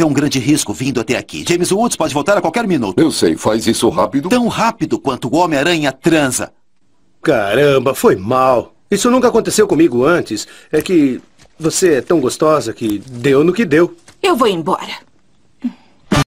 correu um grande risco vindo até aqui. James Woods pode voltar a qualquer minuto. Eu sei, faz isso rápido. Tão rápido quanto o Homem-Aranha transa. Caramba, foi mal. Isso nunca aconteceu comigo antes. É que você é tão gostosa que deu no que deu. Eu vou embora.